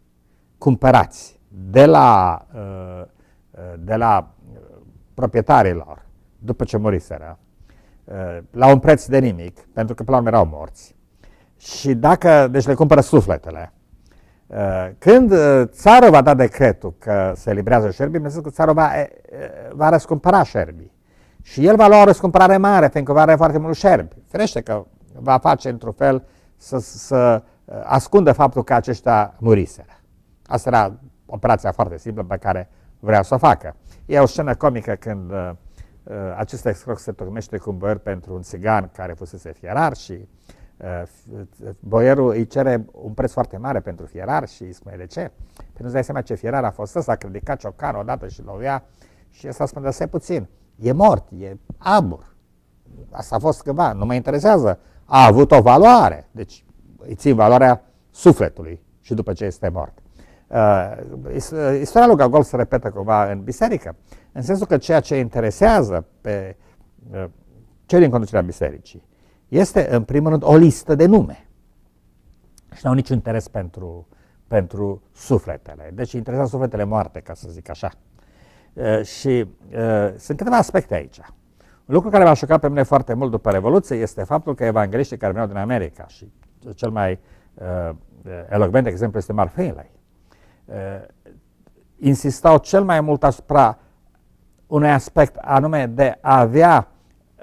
cumpărați de la, uh, uh de la uh, proprietarilor după ce muriseră, Uh, la un preț de nimic, pentru că până la urmă erau morți. Și dacă, deci le cumpără sufletele. Uh, când uh, țarul va da decretul că se eliberează șerbii, bineînțeles că țarul va, va răscumpăra șerbii. Și el va lua o răscumpărare mare, fiindcă va avea foarte mult șerbi. Ferește că va face într-un fel să, să ascundă faptul că aceștia muriseră. Asta era operația foarte simplă pe care vrea să o facă. E o scenă comică când Uh, acest escroc se tornește cu boier pentru un țigan care fusese fierar și uh, uh, boierul îi cere un preț foarte mare pentru fierar și îi spune de ce. Pentru păi că îți dai seama ce fierar a fost ăsta, a criticat ciocan odată și lovea și ăsta spune, să puțin, e mort, e abur, asta a fost cândva, nu mă interesează, a avut o valoare, deci îi țin valoarea sufletului și după ce este mort. Uh, istoria lui Gagol se repetă cumva în biserică. Uh, în sensul că ceea ce interesează pe uh, cei din conducerea bisericii este, în primul rând, o listă de nume. Și nu au niciun interes pentru, pentru sufletele. Deci interesează sufletele moarte, ca să zic așa. Uh, și uh, sunt câteva aspecte aici. Un lucru care m-a șocat pe mine foarte mult după Revoluție este faptul că evangheliștii care veneau din America și cel mai uh, elogvent exemplu este Mark Finley, uh, insistau cel mai mult asupra unui aspect anume de a avea,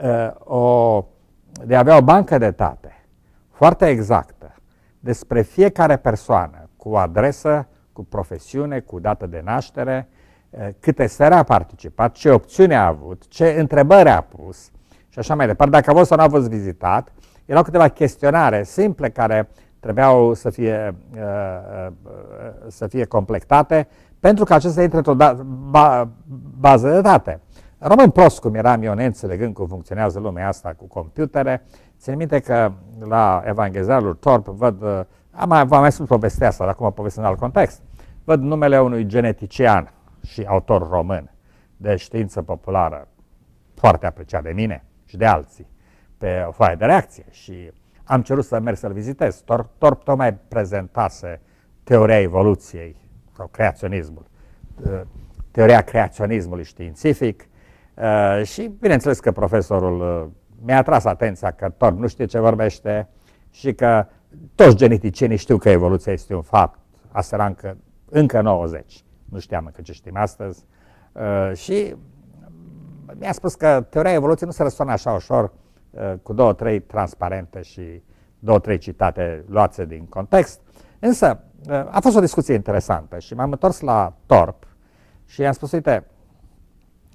uh, o, de a avea o bancă de date foarte exactă despre fiecare persoană cu adresă, cu profesiune, cu dată de naștere, uh, câte sere a participat, ce opțiune a avut, ce întrebări a pus și așa mai departe. Dacă a fost sau nu a fost vizitat, erau câteva chestionare simple care trebuiau să fie, uh, uh, să fie completate pentru că acestea intră într-o da, bază de date. Român prost cum eram eu, neînțelegând cum funcționează lumea asta cu computere. Țin minte că la evanghezarul Torp văd, uh, am mai, am mai spus povestea asta, dar acum povestea în alt context. Văd numele unui genetician și autor român de știință populară, foarte apreciat de mine și de alții, pe o foaie de reacție. Și am cerut să merg să-l vizitez. Tor, Torp tocmai prezentase teoria evoluției sau creaționismul, uh, teoria creaționismului științific uh, și bineînțeles că profesorul uh, mi-a tras atenția că Torp nu știe ce vorbește și că toți geneticienii știu că evoluția este un fapt. Asta era încă, încă 90. Nu știam încă ce știm astăzi. Și mi-a spus că teoria evoluției nu se răsună așa ușor Eh, cu două, trei transparente și două, trei citate luate din context. Însă eh, a fost o discuție interesantă și m-am întors la Torp și i-am spus, uite,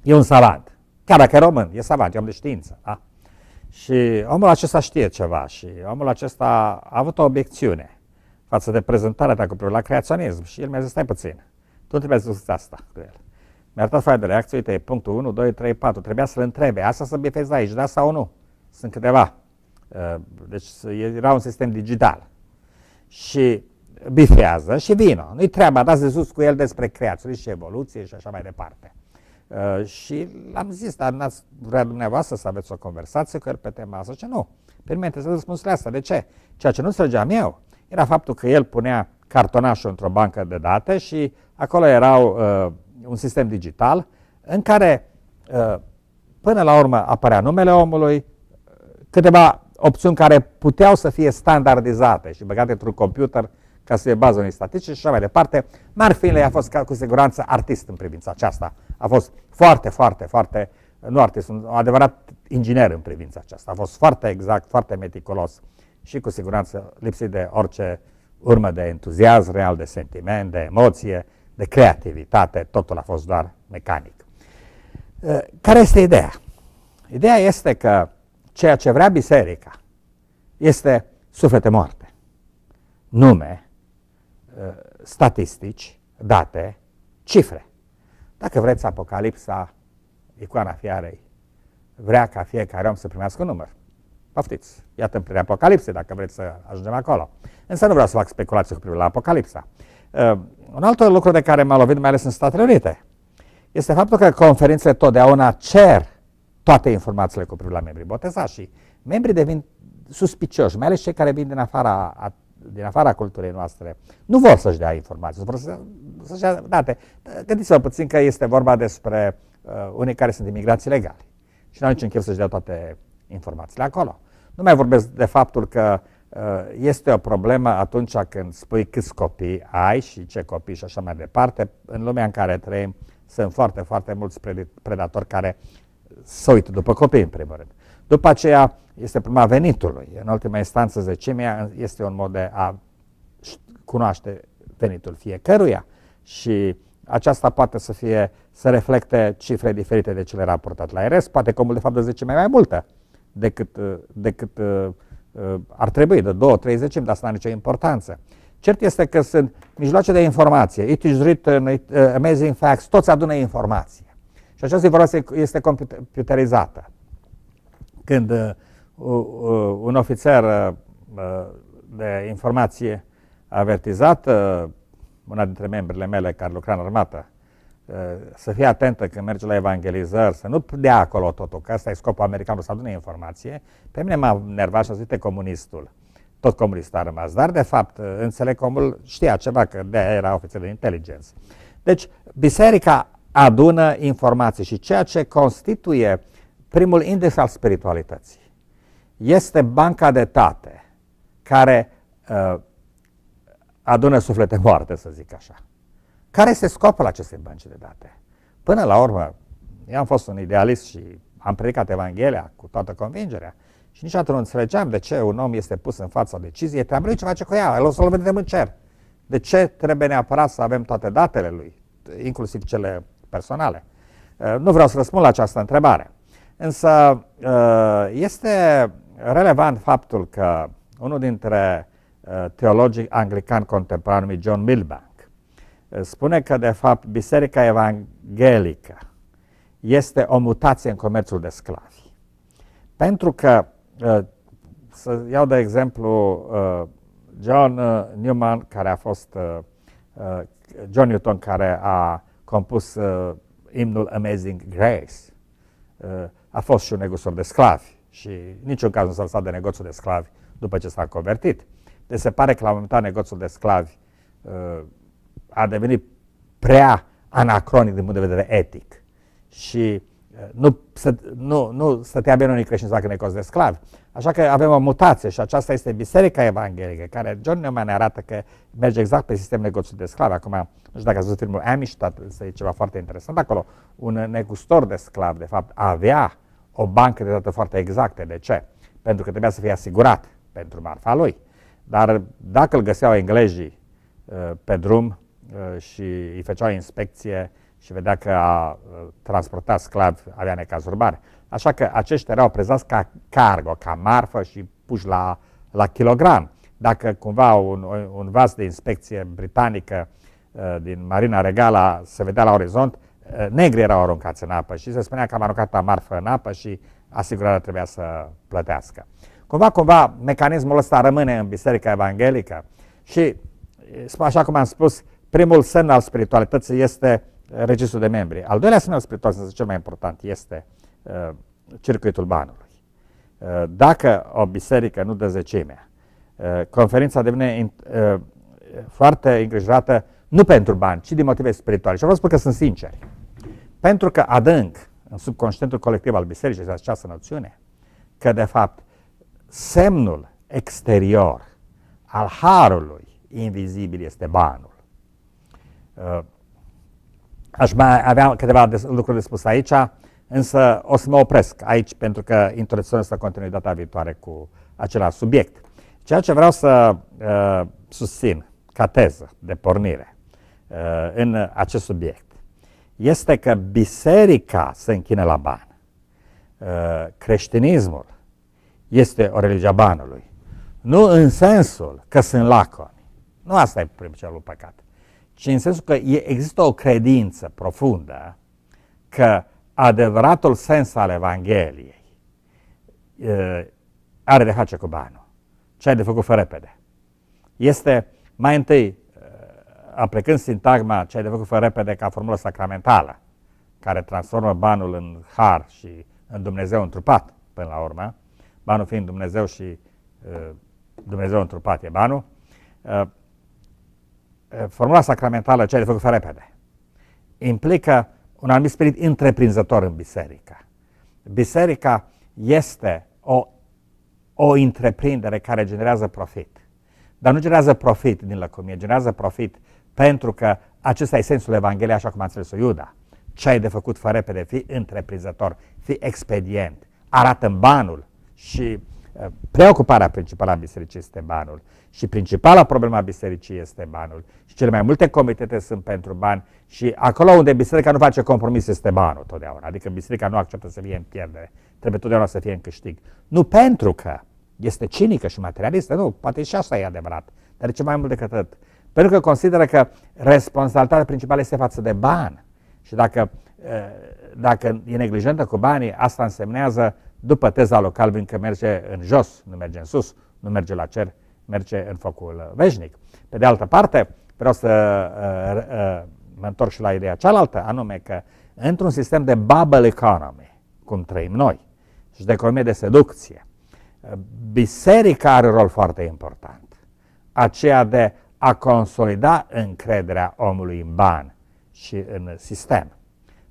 e un savant, chiar dacă e român, e savant, e om de știință. Da? Și omul acesta știe ceva și omul acesta a avut o obiecțiune față de prezentarea ta cu privire la creaționism și el mi-a zis, stai puțin, tu trebuie să discuți asta cu el. Mi-a dat foaia de reacție, uite, punctul 1, 2, 3, 4, trebuia să-l întrebe, asta să bifezi aici, da sau nu? Sunt câteva. Uh, deci era un sistem digital. Și bifează și vină. Nu-i treaba, dați de sus cu el despre creație și evoluție și așa mai departe. Uh, și l-am zis, dar n-ați vrea dumneavoastră să aveți o conversație cu el pe tema asta? Ce nu. Permite păi să interesează răspunsurile asta. De ce? Ceea ce nu înțelegeam eu era faptul că el punea cartonașul într-o bancă de date și acolo erau uh, un sistem digital în care uh, până la urmă apărea numele omului, câteva opțiuni care puteau să fie standardizate și băgate într-un computer ca să fie bază unei statistici și așa mai departe. Mark Finley a fost cu siguranță artist în privința aceasta. A fost foarte, foarte, foarte, nu artist, un adevărat inginer în privința aceasta. A fost foarte exact, foarte meticulos și cu siguranță lipsit de orice urmă de entuziasm real, de sentiment, de emoție, de creativitate. Totul a fost doar mecanic. Eh, care este ideea? Ideea este că Ceea ce vrea biserica este suflete moarte, nume, uh, statistici, date, cifre. Dacă vreți, Apocalipsa, icoana fiarei, vrea ca fiecare om să primească un număr. Poftiți, iată prin Apocalipse, dacă vreți să ajungem acolo. Însă nu vreau să fac speculații cu privire la Apocalipsa. Uh, un alt lucru de care m-a lovit, mai ales în Statele Unite, este faptul că conferințele totdeauna cer toate informațiile cu privire la membrii botezați și membrii devin suspicioși, mai ales cei care vin din afara, a, din afara culturii noastre. Nu vor să-și dea informații, vor să, să-și dea date. Gândiți-vă puțin că este vorba despre uh, unii care sunt imigrați legali, și nu au niciun chef să-și dea toate informațiile acolo. Nu mai vorbesc de faptul că uh, este o problemă atunci când spui câți copii ai și ce copii și așa mai departe. În lumea în care trăim sunt foarte, foarte mulți predatori care să uită după copii, în primul rând. După aceea este prima venitului. În ultima instanță, zecimea este un mod de a cunoaște venitul fiecăruia și aceasta poate să fie să reflecte cifre diferite de cele raportate la RS, poate omul de fapt de 10 mai mai multă decât, decât uh, ar trebui, de 2 30 dar asta nu are nicio importanță. Cert este că sunt mijloace de informație, it is written, it, uh, amazing facts, toți adună informații. Și această informație este computerizată. Când uh, un ofițer uh, uh de informație a avertizat uh, una dintre membrele mele care lucra în armată uh, să fie atentă când merge la evangelizări, să nu dea acolo totul, că asta e scopul americanului, să adune informație. Pe mine m-a nervat și a zis, comunistul. Tot comunist a rămas, dar de fapt înțeleg omul știa ceva, că de era ofițer de inteligență. Deci, biserica adună informații și ceea ce constituie primul index al spiritualității este banca de date care uh, adună suflete moarte, să zic așa. Care este scopul acestei bănci de date? Până la urmă, eu am fost un idealist și am predicat Evanghelia cu toată convingerea și niciodată nu înțelegeam de ce un om este pus în fața deciziei, trebuie lui ce face cu ea, el o să-l vedem în cer. De ce trebuie neapărat să avem toate datele lui, inclusiv cele personale. Uh, nu vreau să răspund la această întrebare. Însă uh, este relevant faptul că unul dintre uh, teologii anglicani contemporani, John Milbank, spune că, de fapt, Biserica Evanghelică este o mutație în comerțul de sclavi. Pentru că, să iau de exemplu John Newman, care a fost John Newton, care a compus uh, imnul Amazing Grace. Uh, a fost și un negustor de sclavi și niciun caz nu s-a lăsat de negoțul de sclavi după ce s-a convertit. Deci se pare că la un moment dat negoțul de sclavi uh, a devenit prea anacronic din punct de vedere etic. Și nu, să, nu, nu stătea bine unii creștini dacă ne de sclavi. Așa că avem o mutație și aceasta este Biserica Evanghelică, care John Newman ne arată că merge exact pe sistem negoțit de sclavi. Acum, nu știu dacă ați văzut filmul Amistad, e ceva foarte interesant acolo. Un negustor de sclav, de fapt, avea o bancă de date foarte exacte. De ce? Pentru că trebuia să fie asigurat pentru marfa lui. Dar dacă îl găseau englezii uh, pe drum uh, și îi făceau inspecție, și vedea că a uh, transportat sclav avea necazuri mari. Așa că aceștia erau prezați ca cargo, ca marfă și puși la, la kilogram. Dacă cumva un, un vas de inspecție britanică uh, din Marina Regală se vedea la orizont, uh, negri erau aruncați în apă și se spunea că am aruncat la marfă în apă și asigurarea trebuia să plătească. Cumva, cumva, mecanismul ăsta rămâne în Biserica Evanghelică și, așa cum am spus, primul semn al spiritualității este registrul de membri. Al doilea semnal spirituos, însă cel mai important, este uh, circuitul banului. Uh, dacă o biserică nu dă zecimea, uh, conferința devine in, uh, foarte îngrijorată nu pentru bani, ci din motive spirituale. Și vreau să spun că sunt sinceri. Pentru că adânc în subconștientul colectiv al bisericii este această noțiune că, de fapt, semnul exterior al harului invizibil este banul. Uh, Aș mai avea câteva des, lucruri de spus aici, însă o să mă opresc aici pentru că intenționez să continui data viitoare cu același subiect. Ceea ce vreau să uh, susțin ca teză de pornire uh, în acest subiect este că biserica se închină la bani. Uh, creștinismul este o religie a banului. Nu în sensul că sunt laconi. Nu asta e primul principalul păcat ci în sensul că există o credință profundă că adevăratul sens al Evangheliei are de face cu banul. Ce ai de făcut fără repede? Este mai întâi aplicând sintagma ce ai de făcut fără repede ca formulă sacramentală, care transformă banul în har și în Dumnezeu întrupat, până la urmă, banul fiind Dumnezeu și uh, Dumnezeu întrupat e banul, uh, formula sacramentală, ceea de făcut repede, implică un anumit spirit întreprinzător în biserică. Biserica este o, o întreprindere care generează profit. Dar nu generează profit din lăcomie, generează profit pentru că acesta e sensul Evangheliei, așa cum a înțeles-o Iuda. Ce ai de făcut fără repede, fi întreprinzător, fi expedient, arată în banul și Eh, preocuparea principală a bisericii este banul și principala problema bisericii este banul și cele mai multe comitete sunt pentru bani și acolo unde biserica nu face compromis este banul totdeauna, adică biserica nu acceptă să fie în pierdere, trebuie totdeauna să fie în câștig. Nu pentru că este cinică și materialistă, nu, poate și asta e adevărat, dar ce mai mult decât atât. Pentru că consideră că responsabilitatea principală este față de bani și dacă, eh, dacă e neglijentă cu banii, asta însemnează după teza lui Calvin că merge în jos, nu merge în sus, nu merge la cer, merge în focul veșnic. Pe de altă parte, vreau să uh, uh, mă întorc și la ideea cealaltă, anume că într-un sistem de bubble economy, cum trăim noi, și de economie de seducție, biserica are un rol foarte important, aceea de a consolida încrederea omului în bani și în sistem.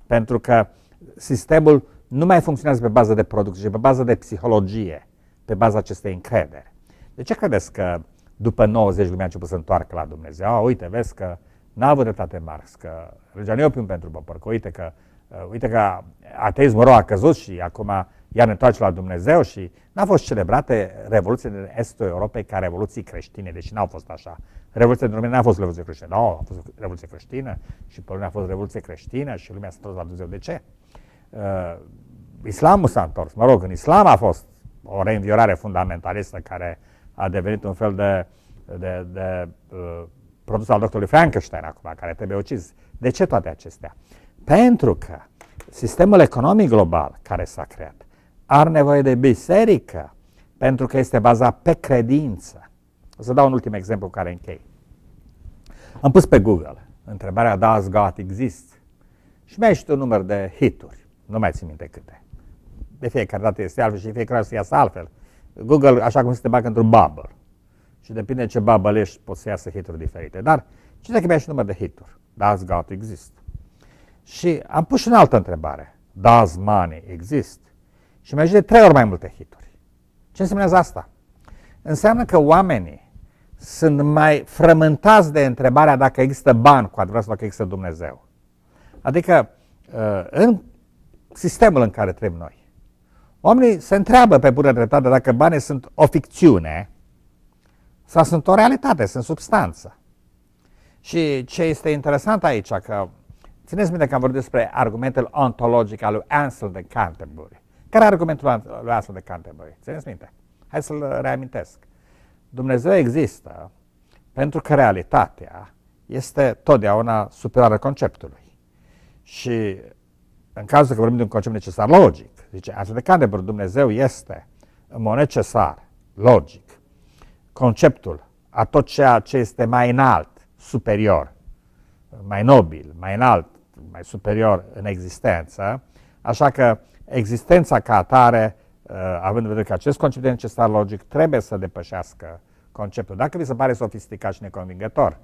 Pentru că sistemul nu mai funcționează pe bază de producție, ci pe bază de psihologie, pe baza acestei încredere. De ce credeți că după 90 lumea a început să întoarcă la Dumnezeu? A, uite, vezi că n-a avut dreptate Marx, că legea nu e opium pentru popor, că uite că, uh, uite că ateismul rău a căzut și acum iar ne întoarce la Dumnezeu și n-a fost celebrate revoluția din estul Europei ca revoluții creștine, deși n-au fost așa. Revoluția din România n-a fost revoluție creștină, nu, da, a fost revoluție creștină și Polonia a fost revoluție creștină și lumea s-a întors la Dumnezeu. De ce? Uh, islamul s-a întors, mă rog, în islam a fost o reînviorare fundamentalistă care a devenit un fel de, de, de uh, produs al doctorului Frankenstein acum, care trebuie ucis. De ce toate acestea? Pentru că sistemul economic global care s-a creat are nevoie de biserică pentru că este bazat pe credință. O să dau un ultim exemplu care închei. Am pus pe Google întrebarea Does God exist? Și mi-a ieșit un număr de hituri. Nu mai țin minte câte de fiecare dată este altfel și de fiecare dată să iasă altfel. Google, așa cum se te bagă într-un bubble. Și depinde ce bubble ești, poți să iasă hituri diferite. Dar ce dacă mi-ai și număr de hituri? Does God exist? Și am pus și în altă întrebare. Does money exist? Și mi-a de trei ori mai multe hituri. Ce înseamnă asta? Înseamnă că oamenii sunt mai frământați de întrebarea dacă există bani cu adevărat sau dacă există Dumnezeu. Adică uh, în sistemul în care trăim noi, Oamenii se întreabă pe bună dreptate dacă banii sunt o ficțiune sau sunt o realitate, sunt substanță. Și ce este interesant aici, că țineți minte că am vorbit despre argumentul ontologic al lui Ansel de Canterbury. Care argumentul lui Ansel de Canterbury? Țineți minte. Hai să-l reamintesc. Dumnezeu există pentru că realitatea este totdeauna superioară conceptului. Și în cazul că vorbim de un concept necesar logic, zice, de când, de Dumnezeu este, în mod necesar, logic, conceptul a tot ceea ce este mai înalt, superior, mai nobil, mai înalt, mai superior în existență, așa că existența ca atare, uh, având în vedere că acest concept de necesar logic trebuie să depășească conceptul. Dacă vi se pare sofisticat și neconvingător,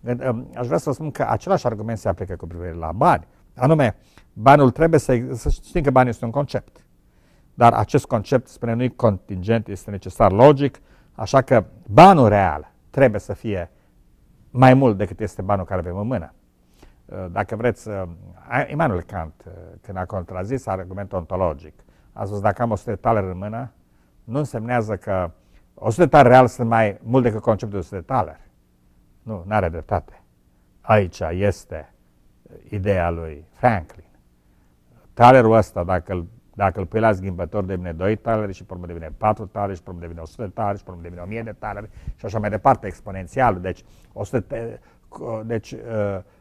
uh, aș vrea să spun că același argument se aplică cu privire la bani. Anume, banul trebuie să, să știm că banul este un concept. Dar acest concept, spune, nu contingent, este necesar logic, așa că banul real trebuie să fie mai mult decât este banul care avem în mână. Uh, dacă vreți, uh, Immanuel Kant, uh, când a contrazis argumentul ontologic, a spus, dacă am 100 de taler în mână, nu însemnează că 100 de taler real sunt mai mult decât conceptul de 100 de taler. Nu, nu are dreptate. Aici este ideea lui Franklin. Talerul ăsta, dacă îl, dacă îl pui la schimbător, devine 2 talere și urmă devine 4 talere și urmă devine 100 talere și urmă devine 1000 de talere și așa mai departe, exponențial. Deci, 100 de, deci uh,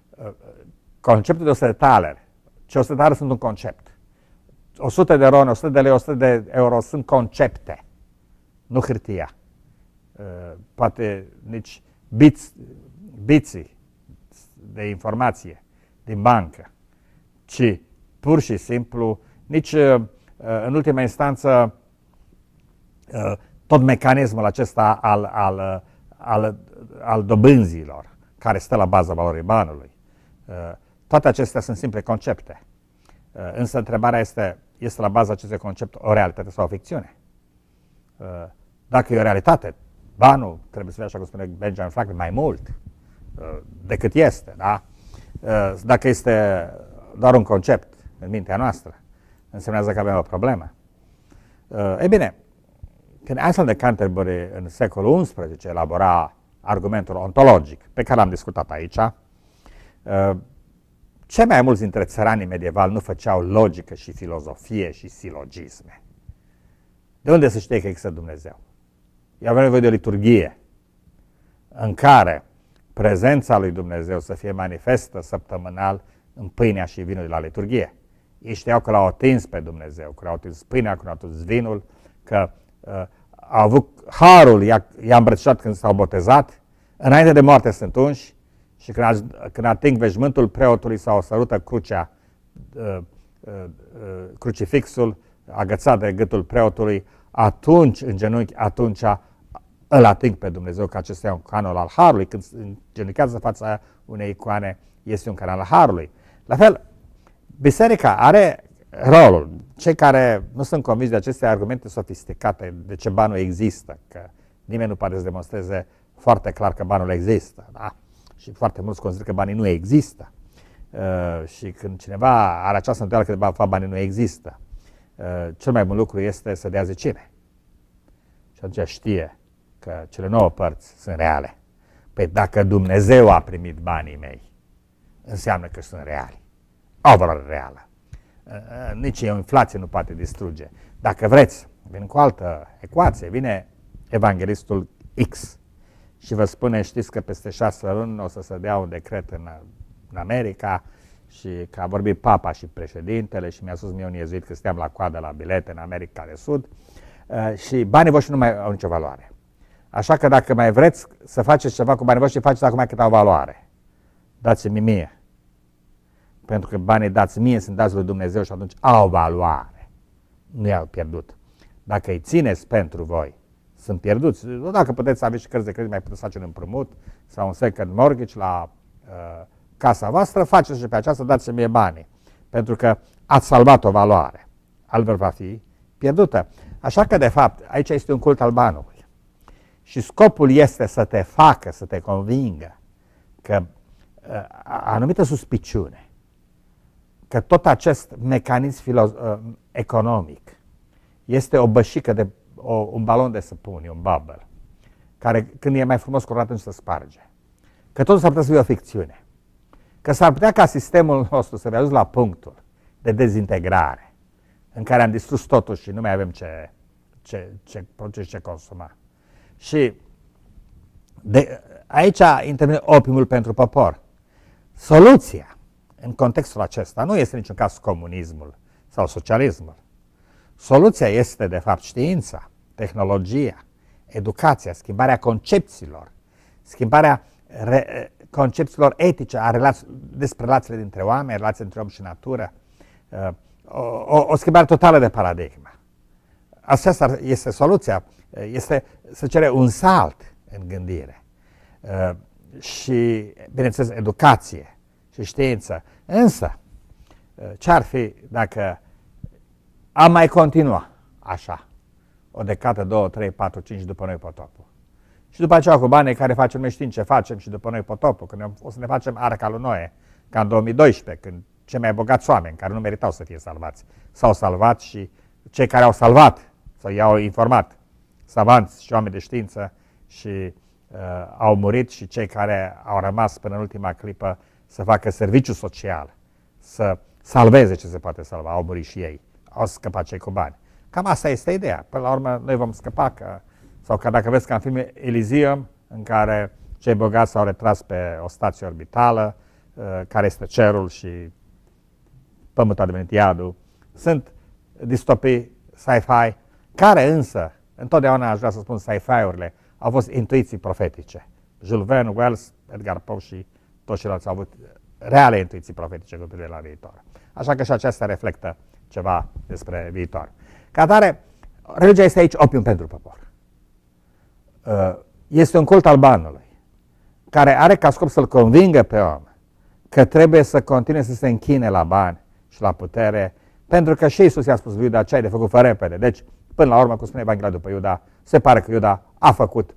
uh, conceptul de 100 de talere. ce 100 de taleri sunt un concept. 100 de ron, 100 de lei, 100 de euro sunt concepte, nu hârtia. Uh, poate nici biți, biții de informație din bancă, ci pur și simplu, nici uh, uh, în ultima instanță, uh, tot mecanismul acesta al, al, al, al dobânzilor care stă la baza valorii banului, toate acestea sunt simple concepte. Însă întrebarea este, este la baza acestui concept o realitate sau o ficțiune? Dacă e o realitate, banul trebuie să fie, așa cum spune Benjamin Franklin, mai mult decât este, da? Eh, dacă este doar un concept în mintea noastră, însemnează că avem o problemă. Eh, e bine, când Anselm de Canterbury în secolul XI elabora argumentul ontologic pe care l-am discutat aici, eh, cei mai mulți dintre țăranii medievali nu făceau logică și filozofie și silogisme. De unde să știe că există Dumnezeu? Eu avem nevoie de o liturghie în care prezența lui Dumnezeu să fie manifestă săptămânal în pâinea și vinul de la liturghie. Ei știau că l-au atins pe Dumnezeu, că l-au atins pâinea, că l-au atins vinul, că uh, au avut harul, i-a, i-a îmbrățișat când s-au botezat, înainte de moarte sunt unși și când, când ating veșmântul preotului sau sărută crucea, uh, uh, crucifixul agățat de gâtul preotului, atunci în genunchi, atunci îl ating pe Dumnezeu, că acesta e un canal al Harului. Când se genunchează fața unei icoane, este un canal al Harului. La fel, biserica are rolul. Cei care nu sunt convinși de aceste argumente sofisticate, de ce banul există, că nimeni nu poate să demonstreze foarte clar că banul există. Da? Și foarte mulți consideră că banii nu există. Uh, și când cineva are această întrebare că de banii nu există, uh, cel mai bun lucru este să dea zecime. Și atunci știe că cele nouă părți sunt reale. Păi dacă Dumnezeu a primit banii mei, înseamnă că sunt reali. Au valoare reală. Ă, ă, nici o inflație nu poate distruge. Dacă vreți, vin cu altă ecuație, vine evanghelistul X și vă spune, știți că peste șase luni o să se dea un decret în, în America și că a vorbit papa și președintele și mi-a spus mie un iezuit că steam la coadă la bilete în America de Sud ă, și banii voștri nu mai au nicio valoare. Așa că dacă mai vreți să faceți ceva cu banii voștri, faceți acum câte o valoare. Dați-mi mie. Pentru că banii dați mie sunt dați lui Dumnezeu și atunci au valoare. Nu i-au pierdut. Dacă îi țineți pentru voi, sunt pierduți. dacă puteți să aveți și cărți de credit, mai puteți faceți un împrumut sau un second mortgage la uh, casa voastră, faceți și pe aceasta, dați-mi mie banii. Pentru că ați salvat o valoare. Altfel va fi pierdută. Așa că, de fapt, aici este un cult al banului. Și scopul este să te facă, să te convingă că uh, anumită suspiciune, că tot acest mecanism filoz- uh, economic este o bășică de o, un balon de săpuni, un bubble, care când e mai frumos curat atunci se sparge. Că totul s-ar putea să fie o ficțiune. Că s-ar putea ca sistemul nostru să fie la punctul de dezintegrare în care am distrus totul și nu mai avem ce, ce, ce produce și ce consuma. Și de, aici intervine opimul pentru popor. Soluția în contextul acesta nu este niciun caz comunismul sau socialismul. Soluția este, de fapt, știința, tehnologia, educația, schimbarea concepțiilor, schimbarea re, concepțiilor etice a relaț- despre relațiile dintre oameni, relațiile dintre om și natură, uh, o, o, o schimbare totală de paradigma. Aceasta este soluția Eh, este, să cere un salt în gândire. Eh, și, bineînțeles, educație și știință. Însă, eh, ce-ar fi dacă am mai continua așa, o decată, două, trei, patru, cinci după noi potopul. Și după aceea cu banii care facem, noi știm ce facem și după noi potopul, când o să ne facem arca lui Noe, ca în 2012, când cei mai bogați oameni care nu meritau să fie salvați, s-au salvat și cei care au salvat, sau i-au informat, savanți și oameni de știință și uh, au murit și cei care au rămas până în ultima clipă să facă serviciu social, să salveze ce se poate salva, au murit și ei, au scăpat cei cu bani. Cam asta este ideea. Până la urmă, noi vom scăpa că, sau că dacă vezi ca în filmul Elysium, în care cei bogați s-au retras pe o stație orbitală, uh, care este cerul și pământul a devenit iadul, sunt distopii sci-fi, care însă Întotdeauna aș vrea să spun sci-fi-urile au fost intuiții profetice. Jules Verne, Wells, Edgar Poe și toți ceilalți au avut reale intuiții profetice cu privire la viitor. Așa că și acesta reflectă ceva despre viitor. Ca atare, religia este aici opium pentru popor. Uh, este un cult al banului, care are ca scop să-l convingă pe om că trebuie să continue să se închine la bani și la putere, pentru că și Iisus i-a spus lui, dar ce ai de făcut fără repede? Deci, Până la urmă, cum spune Evanghelia după Iuda, se pare că Iuda a făcut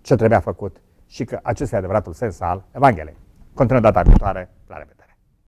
ce trebuia făcut și că acesta e adevăratul sens al Evangheliei. Continuăm data viitoare. La revedere!